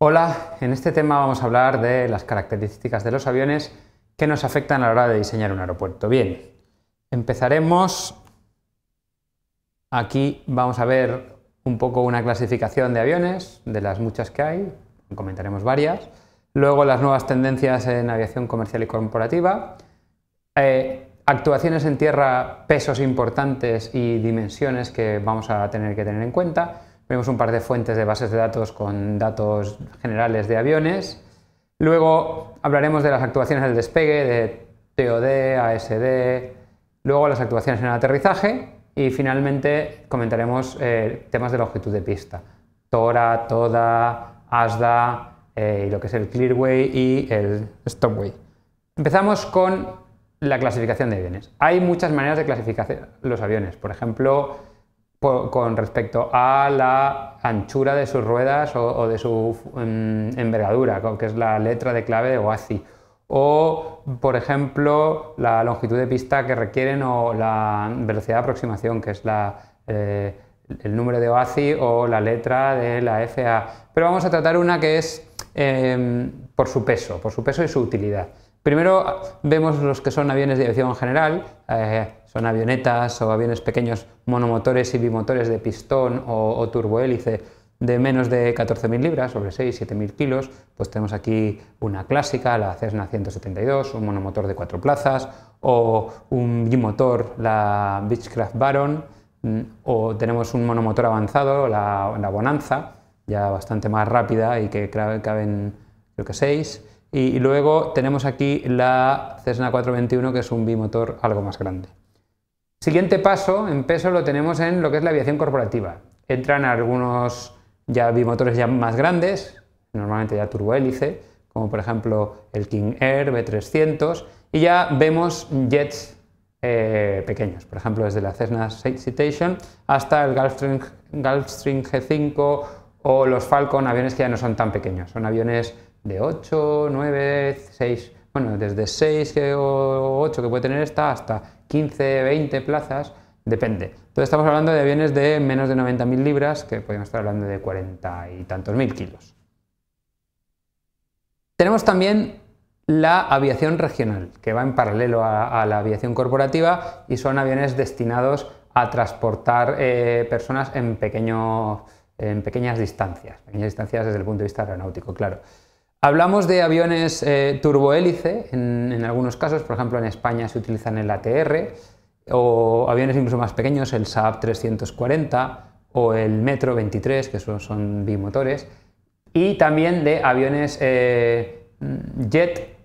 Hola, en este tema vamos a hablar de las características de los aviones que nos afectan a la hora de diseñar un aeropuerto. Bien, empezaremos. Aquí vamos a ver un poco una clasificación de aviones, de las muchas que hay, comentaremos varias. Luego las nuevas tendencias en aviación comercial y corporativa. Eh, actuaciones en tierra, pesos importantes y dimensiones que vamos a tener que tener en cuenta. Vemos un par de fuentes de bases de datos con datos generales de aviones. Luego hablaremos de las actuaciones del despegue, de TOD, ASD, luego las actuaciones en el aterrizaje y finalmente comentaremos eh, temas de longitud de pista. Tora, Toda, ASDA eh, y lo que es el Clearway y el Stopway. Empezamos con la clasificación de aviones. Hay muchas maneras de clasificar los aviones. Por ejemplo, con respecto a la anchura de sus ruedas o, de su mm, envergadura, que es la letra de clave de OACI. O, por ejemplo, la longitud de pista que requieren o la velocidad de aproximación, que es eh, el número de OACI o la letra de la FA. Pero vamos a tratar una que es em, por su peso, por su peso y su utilidad. Primero vemos los que son aviones de dirección general, eh, son avionetas o aviones pequeños monomotores y bimotores de pistón o, turbohélice de menos de 14.000 libras, sobre 6-7.000 kilos, pues tenemos aquí una clásica, la Cessna 172, un monomotor de cuatro plazas, o un bimotor, la Beechcraft Baron, mm, o tenemos un monomotor avanzado, la, Bonanza, ya bastante más rápida y que caben, creo que 6, y, luego tenemos aquí la Cessna 421, que es un bimotor algo más grande. Siguiente paso en peso lo tenemos en lo que es la aviación corporativa. Entran algunos ya bimotores ya más grandes, normalmente ya turbohélice, como por ejemplo el King Air B300, y ya vemos jets eh, pequeños, por ejemplo desde la Cessna Citation hasta el Gulfstream, Gulfstream G5 o los Falcon, aviones que ya no son tan pequeños, son aviones de 8, 9, 6, bueno, desde 6 o 8 que puede tener esta hasta 15, 20 plazas, depende. Entonces estamos hablando de aviones de menos de 90.000 libras, que podemos estar hablando de 40 y tantos mil kilos. Tenemos también la aviación regional, que va en paralelo a, la aviación corporativa y son aviones destinados a transportar eh, personas en, pequeño, en pequeñas distancias, pequeñas distancias desde el punto de vista aeronáutico, claro. Hablamos de aviones eh, turbohélice, en, algunos casos, por ejemplo en España se utilizan el ATR, o aviones incluso más pequeños, el Saab 340 o el Metro 23, que son, bimotores, y también de aviones eh, jet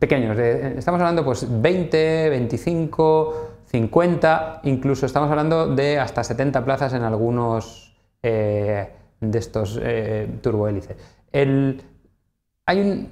pequeños, estamos hablando pues 20, 25, 50, incluso estamos hablando de hasta 70 plazas en algunos eh, de estos turbohélices. El, hay un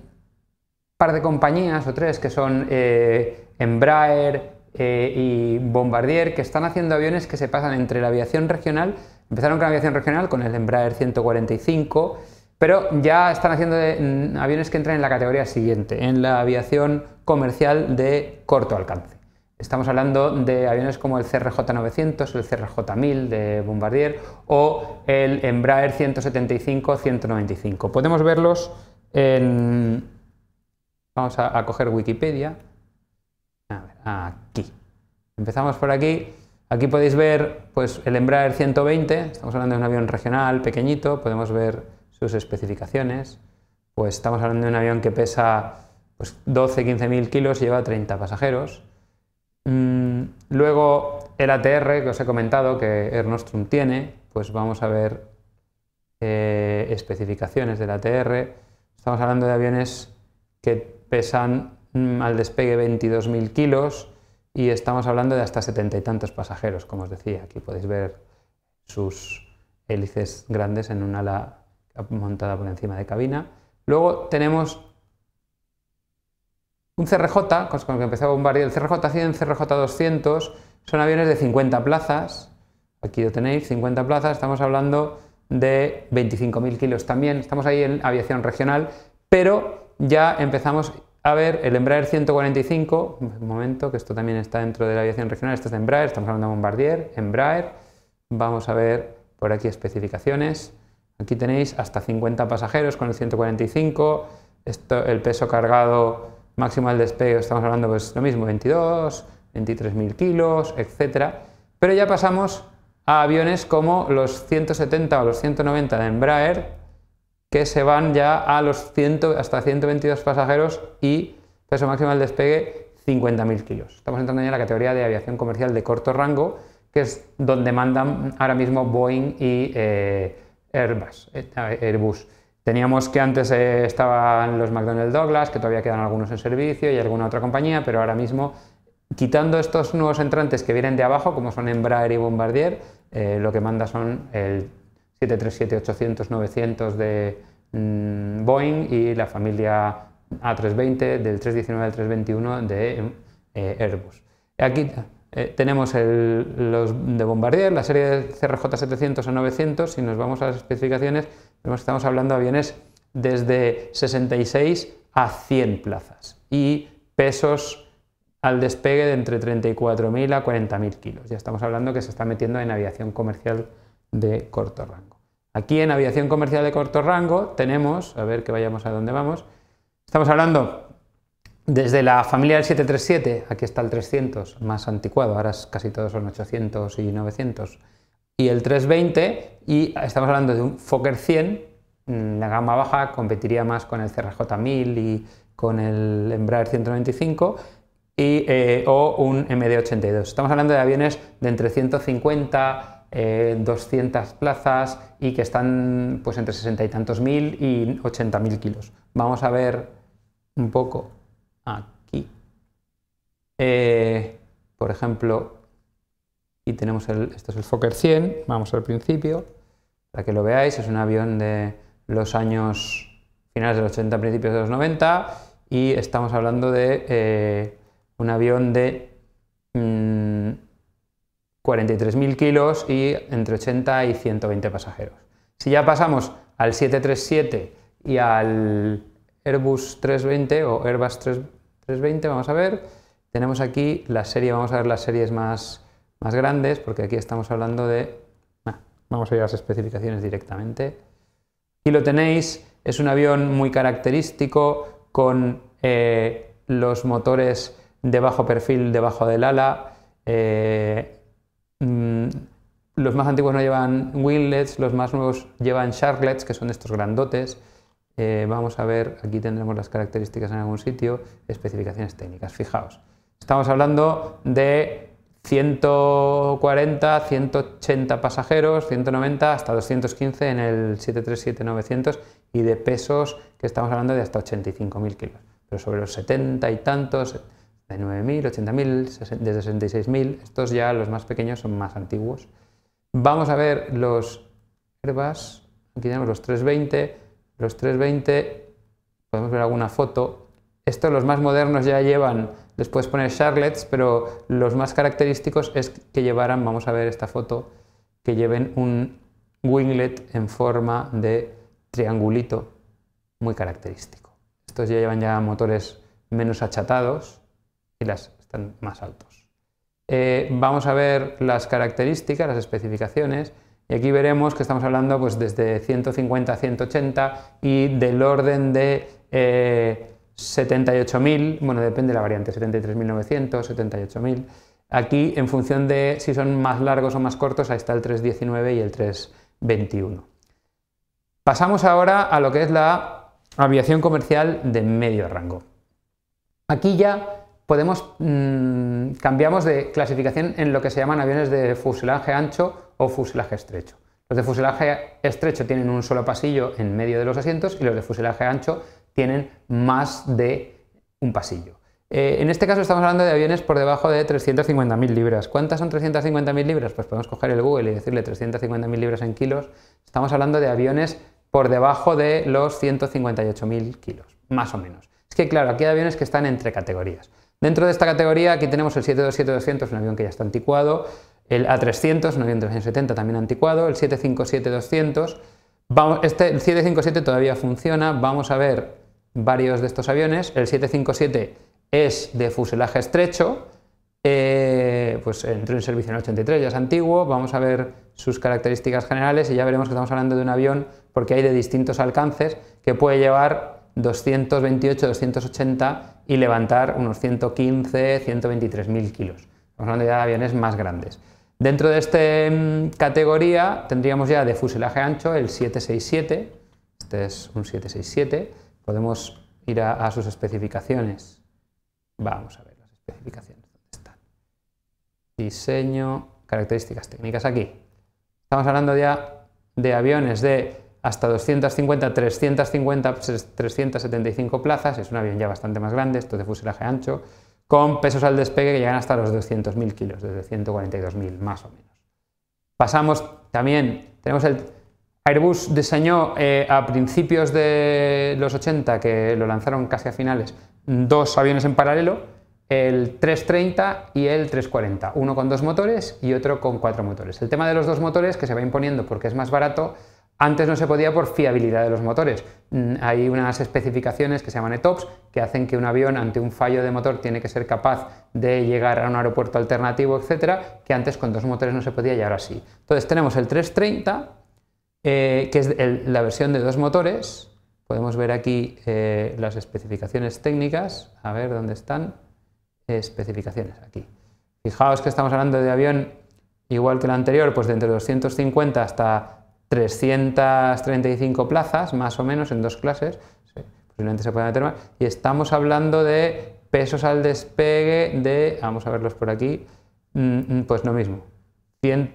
par de compañías o tres que son eh, Embraer eh, y Bombardier que están haciendo aviones que se pasan entre la aviación regional. Empezaron con la aviación regional con el Embraer 145, pero ya están haciendo eh, mm, aviones que entran en la categoría siguiente, en la aviación comercial de corto alcance. Estamos hablando de aviones como el CRJ-900, el CRJ-1000 de Bombardier o el Embraer 175-195. Podemos verlos vamos a, coger Wikipedia. aquí. Empezamos por aquí. Aquí podéis ver pues, el Embraer 120. Estamos hablando de un avión regional pequeñito. Podemos ver sus especificaciones. Pues estamos hablando de un avión que pesa pues, 12-15 mil kilos y lleva 30 pasajeros. Mm, luego el ATR que os he comentado que Air Nostrum tiene. Pues vamos a ver eh, especificaciones del ATR. Estamos hablando de aviones que pesan mm, al despegue 22.000 kilos y estamos hablando de hasta setenta y tantos pasajeros, como os decía. Aquí podéis ver sus hélices grandes en un ala montada por encima de cabina. Luego tenemos un CRJ, con el que empezaba a bombar el CRJ-100, CRJ-200, son aviones de 50 plazas, aquí lo tenéis, 50 plazas, estamos hablando de 25.000 kilos también. Estamos ahí en aviación regional, pero ya empezamos a ver el Embraer 145, un momento, que esto también está dentro de la aviación regional, este es de Embraer, estamos hablando de Bombardier, Embraer, vamos a ver por aquí especificaciones, aquí tenéis hasta 50 pasajeros con el 145, esto, el peso cargado máximo al despegue, estamos hablando pues lo mismo, 22, 23.000 kilos, etcétera, pero ya pasamos a aviones como los 170 o los 190 de Embraer, que se van ya a los 100, hasta 122 pasajeros y peso máximo al despegue 50.000 kilos. Estamos entrando ya en la categoría de aviación comercial de corto rango, que es donde mandan ahora mismo Boeing y eh, eh, Airbus. Teníamos que antes eh, estaban los McDonnell Douglas, que todavía quedan algunos en servicio y alguna otra compañía, pero ahora mismo, quitando estos nuevos entrantes que vienen de abajo, como son Embraer y Bombardier, eh, lo que manda son el 737-800-900 de mm, Boeing y la familia A320 del 319 al 321 de eh, Airbus. Aquí eh, tenemos los de Bombardier, la serie de CRJ700 a 900. Si nos vamos a las especificaciones, vemos que estamos hablando de aviones desde 66 a 100 plazas y pesos al despegue de entre 34.000 a 40.000 kilos. Ya estamos hablando que se está metiendo en aviación comercial de corto rango. Aquí en aviación comercial de corto rango tenemos, a ver que vayamos a dónde vamos, estamos hablando desde la familia del 737, aquí está el 300 más anticuado, ahora casi todos son 800 y 900, y el 320, y estamos hablando de un Fokker 100, mm, la gama baja competiría más con el CRJ 1000 y con el Embraer 195, e o un MD-82. Estamos hablando de aviones de entre 150, 200 eh, plazas y que están pues entre 60 y tantos mil y 80 mil kilos. Vamos a ver un poco aquí. Eh, por ejemplo, y tenemos el, este es el Fokker 100, vamos al principio, para que lo veáis, es un avión de los años finales del 80, principios de los 90 y estamos hablando de eh, un avión de 43.000 mm, kilos y entre 80 y 120 pasajeros. Si ya pasamos al 737 y al Airbus 320 o Airbus 320, vamos a ver, tenemos aquí la serie, vamos a ver las series más, más grandes, porque aquí estamos hablando de... vamos a ir a las especificaciones directamente. Aquí lo tenéis, es un avión muy característico con eh, los motores de bajo perfil debajo del ala. Eh, mm, los más antiguos no llevan winglets, los más nuevos llevan sharklets, que son estos grandotes. Eh, vamos a ver, aquí tendremos las características en algún sitio, especificaciones técnicas. Fijaos, estamos hablando de 140, 180 pasajeros, 190 hasta 215 en el 737-900 y de pesos que estamos hablando de hasta 85.000 kilos. Pero sobre los 70 y tantos, de 9.000, 80.000, de 66.000. Estos ya los más pequeños son más antiguos. Vamos a ver los Airbus. Aquí tenemos los 320. Los 320, podemos ver alguna foto. Estos los más modernos ya llevan, les puedes poner charlets, pero los más característicos es que llevaran, vamos a ver esta foto, que lleven un winglet en forma de triangulito, muy característico. Estos ya llevan ya motores menos achatados, y las están más altos. Eh, vamos a ver las características, las especificaciones, y aquí veremos que estamos hablando pues, desde 150 a 180 y del orden de eh, 78.000, bueno, depende la variante, 73.900, 78.000. Aquí, en función de si son más largos o más cortos, ahí está el 319 y el 321. Pasamos ahora a lo que es la aviación comercial de medio rango. Aquí ya podemos mm, cambiamos de clasificación en lo que se llaman aviones de fuselaje ancho o fuselaje estrecho. Los de fuselaje estrecho tienen un solo pasillo en medio de los asientos y los de fuselaje ancho tienen más de un pasillo. Eh, en este caso estamos hablando de aviones por debajo de 350.000 libras. ¿Cuántas son 350.000 libras? Pues podemos coger el Google y decirle 350.000 libras en kilos. Estamos hablando de aviones por debajo de los 158.000 kilos, más o menos. Es que claro, aquí hay aviones que están entre categorías. Dentro de esta categoría aquí tenemos el 727-200, un avión que ya está anticuado, el A300, un avión de también anticuado, el 757-200, este, el 757 todavía funciona, vamos a ver varios de estos aviones, el 757 es de fuselaje estrecho, eh, pues entró en servicio en el 83, ya es antiguo, vamos a ver sus características generales y ya veremos que estamos hablando de un avión porque hay de distintos alcances que puede llevar 228, 280 y levantar unos 115, 123 mil kilos. Estamos hablando ya de aviones más grandes. Dentro de esta mm, categoría tendríamos ya de fuselaje ancho el 767. Este es un 767. Podemos ir a, sus especificaciones. Vamos a ver las especificaciones. ¿Dónde están? Diseño, características técnicas aquí. Estamos hablando ya de aviones de hasta 250, 350, 375 plazas, es un avión ya bastante más grande, esto de fuselaje ancho, con pesos al despegue que llegan hasta los 200.000 kilos, desde 142.000 más o menos. Pasamos también, tenemos el Airbus diseñó eh, a principios de los 80, que lo lanzaron casi a finales, dos aviones en paralelo, el 330 y el 340, uno con dos motores y otro con cuatro motores. El tema de los dos motores, que se va imponiendo porque es más barato, antes no se podía por fiabilidad de los motores. Mm, hay unas especificaciones que se llaman ETOPS que hacen que un avión ante un fallo de motor tiene que ser capaz de llegar a un aeropuerto alternativo, etcétera, que antes con dos motores no se podía y ahora sí. Entonces tenemos el 330, eh, que es la versión de dos motores. Podemos ver aquí eh, las especificaciones técnicas. A ver dónde están. Especificaciones, aquí. Fijaos que estamos hablando de avión igual que el anterior, pues de entre 250 hasta 335 plazas, más o menos, en dos clases, se y estamos hablando de pesos al despegue de, vamos a verlos por aquí, mm, mm, pues lo mismo, 100,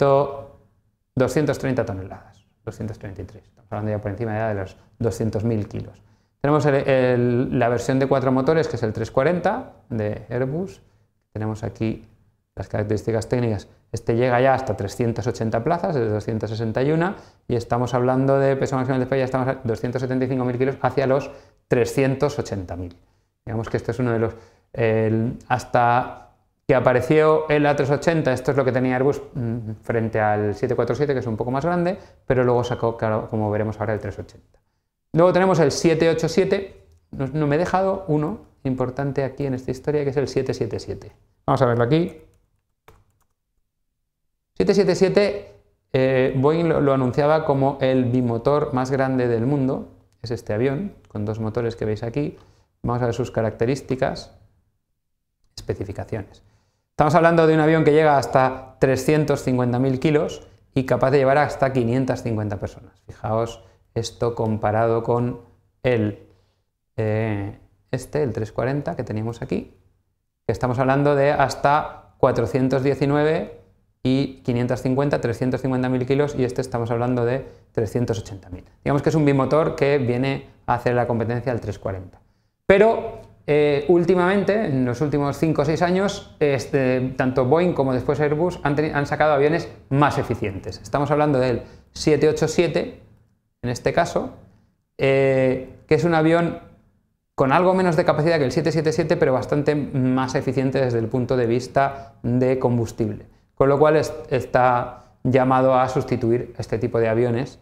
230 toneladas, 233, estamos hablando ya por encima de los 200.000 kilos. Tenemos la versión de cuatro motores, que es el 340 de Airbus, tenemos aquí las características técnicas. Este llega ya hasta 380 plazas, es 261, y estamos hablando de peso máximo de despegue, ya estamos a 275.000 kilos hacia los 380.000. Digamos que este es uno de los... hasta que apareció el A380, esto es lo que tenía Airbus mm, frente al 747, que es un poco más grande, pero luego sacó, claro, como veremos ahora, el 380. Luego tenemos el 787, no me he dejado uno importante aquí en esta historia, que es el 777. Vamos a verlo aquí. 777, eh, Boeing lo, anunciaba como el bimotor más grande del mundo. Es este avión, con dos motores que veis aquí. Vamos a ver sus características, especificaciones. Estamos hablando de un avión que llega hasta 350.000 kilos y capaz de llevar hasta 550 personas. Fijaos esto comparado con el eh, este, el 340 que teníamos aquí, estamos hablando de hasta 419 y 550, 350.000 kilos y este estamos hablando de 380.000. Digamos que es un bimotor que viene a hacer la competencia al 340. Pero eh, últimamente, en los últimos 5 o 6 años, este, tanto Boeing como después Airbus han, sacado aviones más eficientes. Estamos hablando del 787, en este caso, eh, que es un avión con algo menos de capacidad que el 777, pero bastante más eficiente desde el punto de vista de combustible. Con lo cual está llamado a sustituir este tipo de aviones.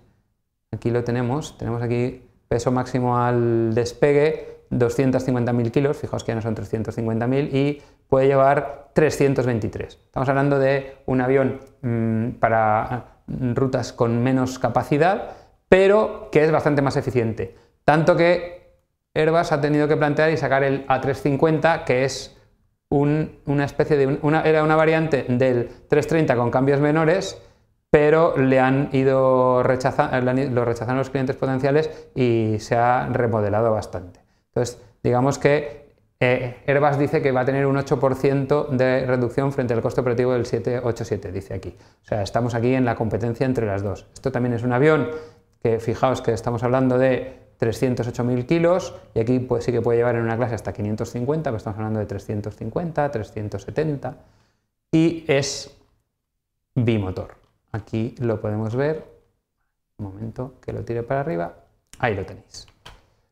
Aquí lo tenemos, tenemos aquí peso máximo al despegue 250.000 kilos, fijaos que ya no son 350.000, y puede llevar 323. Estamos hablando de un avión mm, para rutas con menos capacidad, pero que es bastante más eficiente. Tanto que Airbus ha tenido que plantear y sacar el A350, que es una especie de. Una, era una variante del 330 con cambios menores, pero le han ido rechazando, lo rechazan los clientes potenciales y se ha remodelado bastante. Entonces, digamos que eh, Airbus dice que va a tener un 8% de reducción frente al costo operativo del 787, dice aquí. O sea, estamos aquí en la competencia entre las dos. Esto también es un avión que, fijaos que estamos hablando de 308.000 kilos y aquí pues, sí que puede llevar en una clase hasta 550, pero estamos hablando de 350, 370 y es bimotor. Aquí lo podemos ver, un momento que lo tire para arriba, ahí lo tenéis.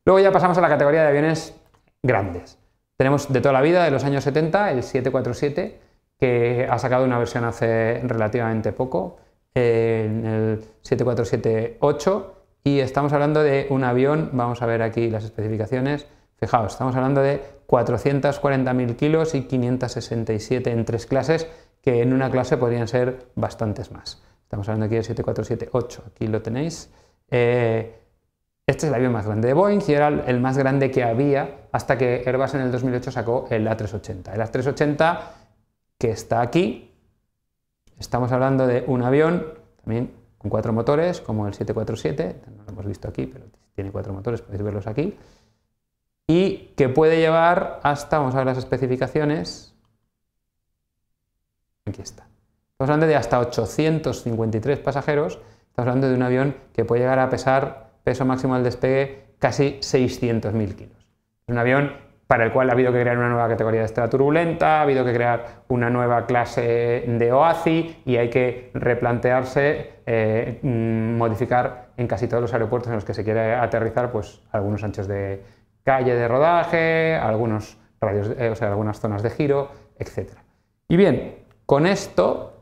Luego ya pasamos a la categoría de aviones grandes. Tenemos de toda la vida, de los años 70, el 747, que ha sacado una versión hace relativamente poco, en el 747.8 8 estamos hablando de un avión, vamos a ver aquí las especificaciones. Fijaos, estamos hablando de 440.000 kilos y 567 en tres clases, que en una clase podrían ser bastantes más. Estamos hablando aquí del 7478, aquí lo tenéis. Eh, este es el avión más grande de Boeing y era el más grande que había hasta que Airbus en el 2008 sacó el A380. El A380 que está aquí, estamos hablando de un avión también con cuatro motores, como el 747, no lo hemos visto aquí, pero tiene cuatro motores, podéis verlos aquí, y que puede llevar hasta, vamos a ver las especificaciones, aquí está. Estamos hablando de hasta 853 pasajeros, estamos hablando de un avión que puede llegar a pesar peso máximo al despegue casi 600.000 kilos. Es un avión para el cual ha habido que crear una nueva categoría de estela turbulenta, ha habido que crear una nueva clase de OACI y hay que replantearse eh, mm, modificar en casi todos los aeropuertos en los que se quiere aterrizar pues, algunos anchos de calle de rodaje, algunos radios, eh, o sea, algunas zonas de giro, etc. Y bien, con esto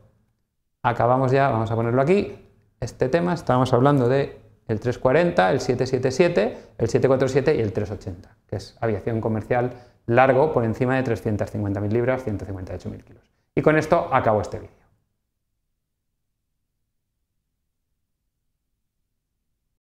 acabamos ya, vamos a ponerlo aquí, este tema, estábamos hablando de el 340, el 777, el 747 y el 380 que es aviación comercial largo por encima de 350.000 libras, 158.000 kilos. Y con esto acabo este vídeo.